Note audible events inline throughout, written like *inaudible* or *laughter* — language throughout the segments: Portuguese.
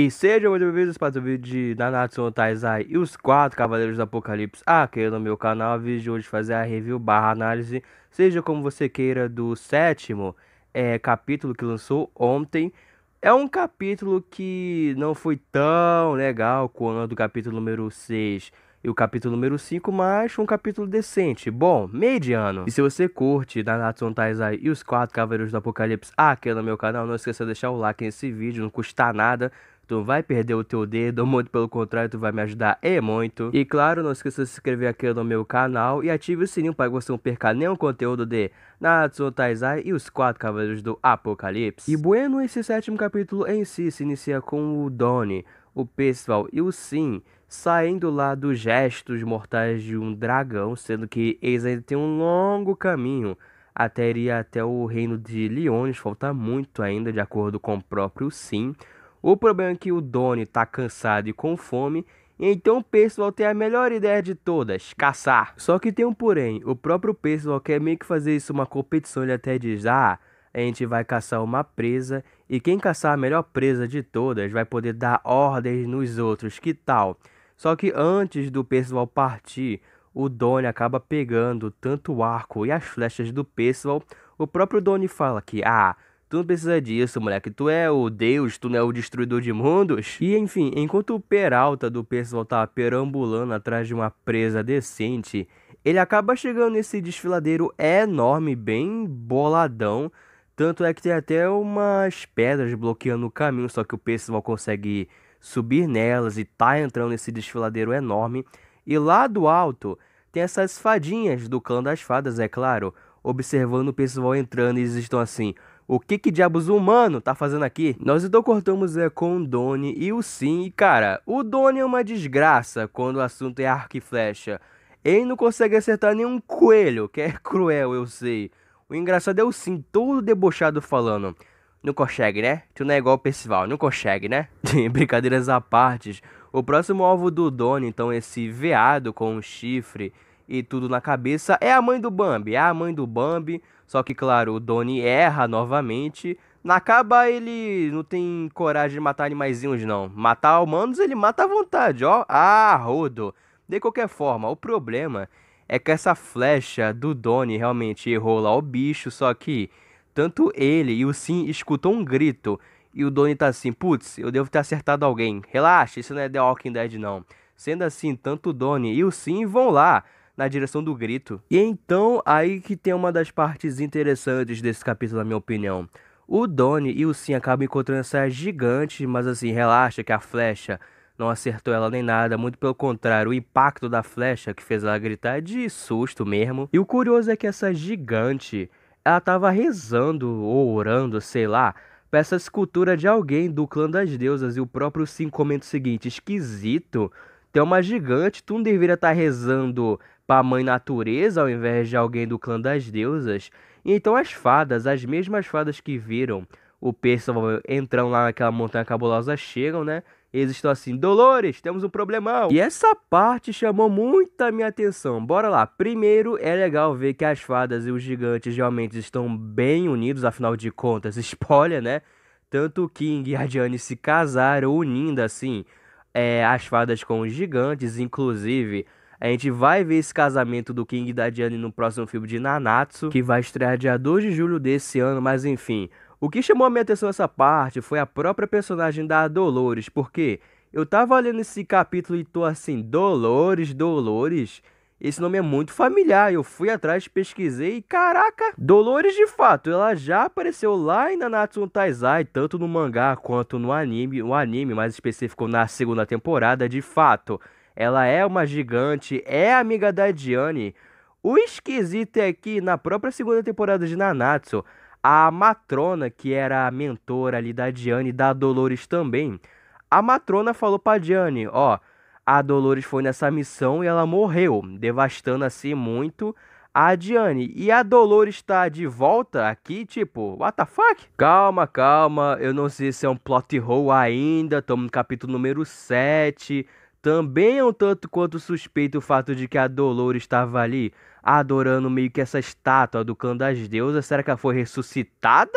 E sejam muito bem-vindos para o vídeo de Nanatsu no Taizai e os 4 Cavaleiros do Apocalipse aqui no meu canal. O vídeo de hoje fazer a review barra análise, seja como você queira, do sétimo é, capítulo que lançou ontem. É um capítulo que não foi tão legal quanto o capítulo número 6 e o capítulo número 5, mas um capítulo decente, bom, mediano. E se você curte Nanatsu no Taizai e os 4 Cavaleiros do Apocalipse aqui no meu canal, não esqueça de deixar o like nesse vídeo, não custa nada. Tu vai perder o teu dedo, *laughs* muito pelo contrário, tu vai me ajudar e muito. E claro, não esqueça de se inscrever aqui no meu canal e ative o sininho para você não perca nenhum conteúdo de Natsu Taizai e os Quatro Cavaleiros do Apocalipse. E bueno, esse sétimo capítulo em si se inicia com o Doni, o Percival e o Sim saindo lá dos gestos mortais de um dragão, sendo que eles ainda têm um longo caminho até ir até o reino de Leones, falta muito ainda, de acordo com o próprio Sim. O problema é que o Doni tá cansado e com fome, então o Percival tem a melhor ideia de todas, caçar. Só que tem um porém, o próprio Percival quer meio que fazer isso uma competição, ele até diz, ah, a gente vai caçar uma presa e quem caçar a melhor presa de todas vai poder dar ordens nos outros, que tal? Só que antes do Percival partir, o Doni acaba pegando tanto o arco e as flechas do Percival, o próprio Doni fala que, ah, Tu não precisa disso, moleque. Tu é o Deus, tu não é o destruidor de mundos. E enfim, enquanto o Peralta do pessoal tá perambulando atrás de uma presa decente, ele acaba chegando nesse desfiladeiro enorme, bem boladão. Tanto é que tem até umas pedras bloqueando o caminho, só que o pessoal consegue subir nelas e tá entrando nesse desfiladeiro enorme. E lá do alto tem essas fadinhas do clã das fadas, é claro, observando o pessoal entrando e eles estão assim. O que que diabos o humano tá fazendo aqui? Nós então cortamos é com o Doni e o Sim. E cara, o Doni é uma desgraça quando o assunto é arco e flecha. Ele não consegue acertar nenhum coelho, que é *laughs* cruel, eu sei. O engraçado é o Sim, todo debochado falando. Não consegue, né? Tu não é igual o Percival, não consegue, né? *laughs* Brincadeiras à parte. O próximo alvo do Doni, então, esse veado com um chifre e tudo na cabeça, é a mãe do Bambi. É a mãe do Bambi. Só que, claro, o Doni erra novamente. Nakaba, ele não tem coragem de matar animaizinhos, não. Matar humanos, ele mata à vontade, ó. Ah, rodo. De qualquer forma, o problema é que essa flecha do Doni realmente errou lá o bicho, só que tanto ele e o Sim escutam um grito. E o Doni tá assim, putz, eu devo ter acertado alguém. Relaxa, isso não é The Walking Dead, não. Sendo assim, tanto o Doni e o Sim vão lá na direção do grito. E então, aí que tem uma das partes interessantes desse capítulo, na minha opinião. O Donnie e o Sim acabam encontrando essa gigante, mas assim, relaxa que a flecha não acertou ela nem nada, muito pelo contrário, o impacto da flecha que fez ela gritar é de susto mesmo. E o curioso é que essa gigante, ela tava rezando ou orando, sei lá, pra essa escultura de alguém do clã das deusas e o próprio Sim comenta o seguinte: esquisito. Tem uma gigante, tu não deveria estar tá rezando para a mãe natureza ao invés de alguém do clã das deusas. E então as fadas, as mesmas fadas que viram o Percival entrando lá naquela montanha cabulosa, chegam, né? Eles estão assim, Dolores, temos um problemão. E essa parte chamou muita minha atenção. Bora lá. Primeiro, é legal ver que as fadas e os gigantes realmente estão bem unidos, afinal de contas, *laughs* spoiler, né? Tanto o King e a Diane se casaram unindo, assim, é, as fadas com os gigantes, inclusive a gente vai ver esse casamento do King e da Diane no próximo filme de Nanatsu, que vai estrear dia 2 de julho desse ano, mas enfim. O que chamou a minha atenção nessa parte foi a própria personagem da Dolores, porque eu tava olhando esse capítulo e tô assim, Dolores, Dolores. Esse nome é muito familiar. Eu fui atrás, pesquisei e caraca, Dolores de fato, ela já apareceu lá em Nanatsu no Taizai, tanto no mangá quanto no anime, o anime mais específico na segunda temporada, de fato ela é uma gigante, é amiga da Diane. O esquisito é que na própria segunda temporada de Nanatsu, a matrona, que era a mentora ali da Diane e da Dolores também, a matrona falou pra Diane, ó, a Dolores foi nessa missão e ela morreu, devastando assim muito a Diane. E a Dolores está de volta aqui, tipo, what the fuck? Calma, calma, eu não sei se é um plot hole ainda, estamos no capítulo número 7, também é um tanto quanto suspeito o fato de que a Dolores estava ali, adorando meio que essa estátua do clã das deusas. Será que ela foi ressuscitada?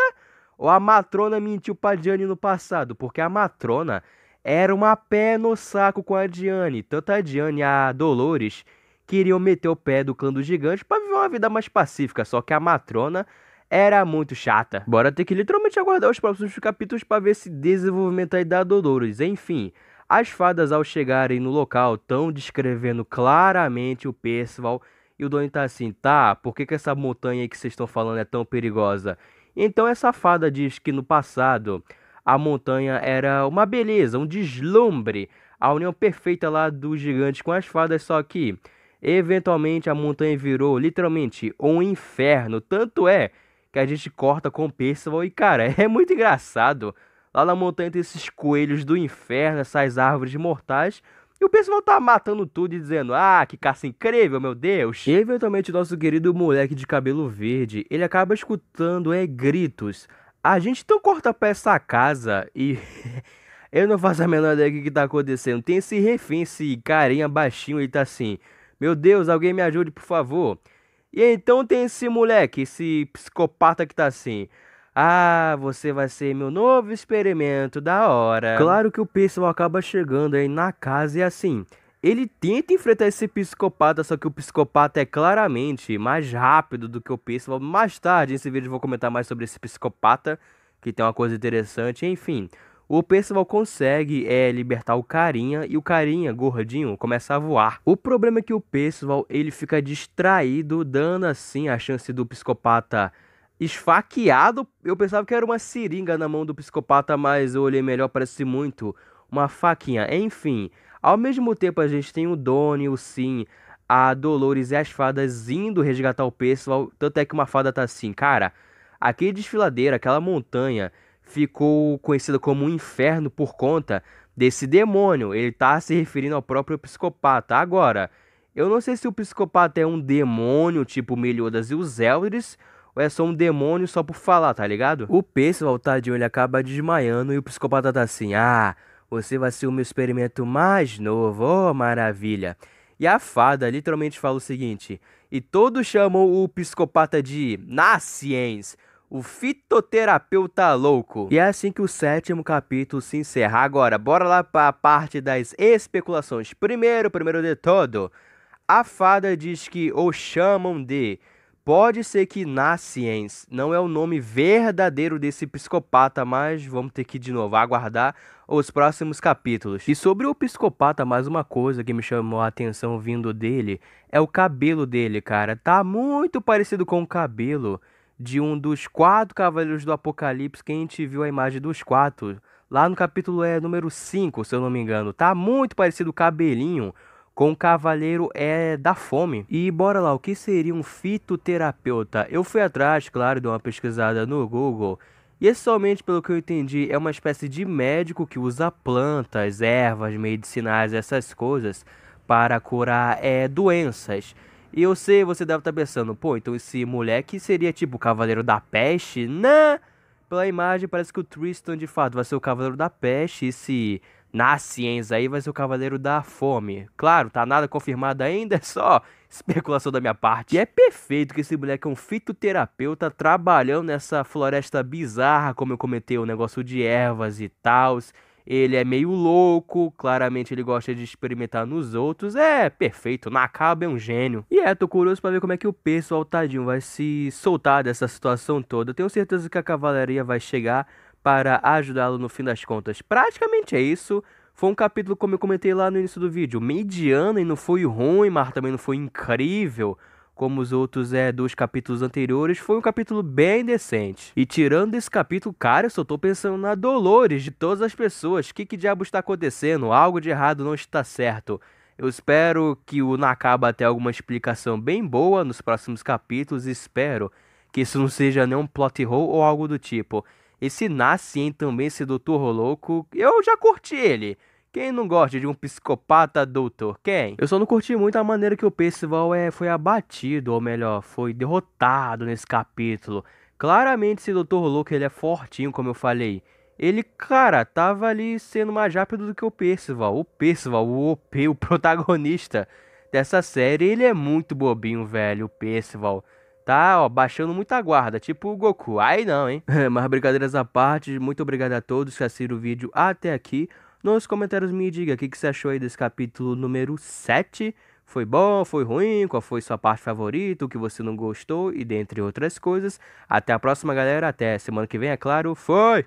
Ou a matrona mentiu pra Diane no passado? Porque a matrona era uma pé no saco com a Diane. Tanto a Diane e a Dolores queriam meter o pé do clã dos gigantes para viver uma vida mais pacífica, só que a matrona era muito chata. Bora ter que literalmente aguardar os próximos capítulos para ver esse desenvolvimento aí da Dolores. Enfim, as fadas, ao chegarem no local, estão descrevendo claramente o Percival. E o Doni tá assim, tá, por que, que essa montanha aí que vocês estão falando é tão perigosa? Então essa fada diz que no passado a montanha era uma beleza, um deslumbre, a união perfeita lá dos gigantes com as fadas, só que eventualmente a montanha virou literalmente um inferno. Tanto é que a gente corta com o Percival e, cara, *laughs* é muito engraçado. Lá na montanha tem esses coelhos do inferno, essas árvores mortais. E o pessoal tá matando tudo e dizendo, ah, que caça incrível, meu Deus. E eventualmente o nosso querido moleque de cabelo verde, ele acaba escutando é, gritos. A gente então corta pra essa casa e... *laughs* Eu não faço a menor ideia do que, que tá acontecendo. Tem esse refém, esse carinha baixinho, ele tá assim... Meu Deus, alguém me ajude, por favor. E então tem esse moleque, esse psicopata que tá assim... Ah, você vai ser meu novo experimento da hora. Claro que o Percival acaba chegando aí na casa e assim. Ele tenta enfrentar esse psicopata, só que o psicopata é claramente mais rápido do que o Percival. Mais tarde nesse vídeo eu vou comentar mais sobre esse psicopata, que tem uma coisa interessante, enfim. O Percival consegue é, libertar o carinha e o carinha, gordinho, começa a voar. O problema é que o Percival ele fica distraído, dando assim a chance do psicopata esfaqueado. Eu pensava que era uma seringa na mão do psicopata, mas eu olhei melhor, parece muito uma faquinha. Enfim, ao mesmo tempo a gente tem o Donnie, o Sim, a Dolores e as fadas indo resgatar o pessoal. Tanto é que uma fada tá assim, cara, aquele é desfiladeira, aquela montanha ficou conhecida como um inferno por conta desse demônio. Ele tá se referindo ao próprio psicopata. Agora, eu não sei se o psicopata é um demônio tipo Meliodas e os Eldres ou é só um demônio só por falar, tá ligado? O voltar tadinho, ele acaba desmaiando e o psicopata tá assim, ah, você vai ser o meu experimento mais novo, oh maravilha. E a fada literalmente fala o seguinte, e todos chamam o psicopata de Nasciens, o fitoterapeuta louco. E é assim que o sétimo capítulo se encerra. Agora, bora lá para a parte das especulações. Primeiro, primeiro de todo, a fada diz que o chamam de Pode ser que Naciens não é o nome verdadeiro desse psicopata, mas vamos ter que de novo aguardar os próximos capítulos. E sobre o psicopata, mais uma coisa que me chamou a atenção vindo dele é o cabelo dele, cara. Tá muito parecido com o cabelo de um dos quatro cavaleiros do Apocalipse que a gente viu a imagem dos quatro. Lá no capítulo é número 5, se eu não me engano. Tá muito parecido o cabelinho com o Cavaleiro é da Fome. E bora lá, o que seria um fitoterapeuta? Eu fui atrás, claro, de uma pesquisada no Google. E esse somente, pelo que eu entendi, é uma espécie de médico que usa plantas, ervas medicinais, essas coisas, para curar é, doenças. E eu sei, você deve estar tá pensando, pô, então esse moleque seria tipo o Cavaleiro da Peste? Né? Pela imagem, parece que o Tristan de fato vai ser o Cavaleiro da Peste, esse na ciência aí vai ser o Cavaleiro da Fome. Claro, tá nada confirmado ainda, *laughs* é só especulação da minha parte. E é perfeito que esse moleque é um fitoterapeuta trabalhando nessa floresta bizarra, como eu comentei, o um negócio de ervas e tal. Ele é meio louco, claramente ele gosta de experimentar nos outros. É perfeito, na Nakaba é um gênio. E é, tô curioso para ver como é que o pessoal tadinho vai se soltar dessa situação toda. tenho certeza que a cavalaria vai chegar para ajudá-lo no fim das contas. Praticamente é isso. Foi um capítulo, como eu comentei lá no início do vídeo, mediano e não foi ruim, mas também não foi incrível como os outros é, dos capítulos anteriores, foi um capítulo bem decente. E tirando esse capítulo, cara, eu só tô pensando na dolores de todas as pessoas. O que, que diabo está acontecendo? Algo de errado não está certo. Eu espero que o Nakaba tenha alguma explicação bem boa nos próximos capítulos. Espero que isso não seja nenhum plot hole ou algo do tipo. Esse Nassien também, esse doutor louco, eu já curti ele. Quem não gosta de um psicopata, doutor? Quem? Eu só não curti muito a maneira que o Percival é, foi abatido, ou melhor, foi derrotado nesse capítulo. Claramente esse doutor louco, ele é fortinho, como eu falei. Ele, cara, tava ali sendo mais rápido do que o Percival. O Percival, o OP, o *laughs* protagonista dessa série, ele é muito bobinho, velho, o Percival. Tá, ó, baixando muita guarda, tipo o Goku. Aí não, hein? *laughs* Mas brincadeiras à parte, muito obrigado a todos que assistiram o vídeo até aqui. Nos comentários me diga o que, que você achou aí desse capítulo número 7. Foi bom, foi ruim, qual foi sua parte favorita, o que você não gostou e dentre outras coisas. Até a próxima, galera. Até semana que vem, é claro. Foi!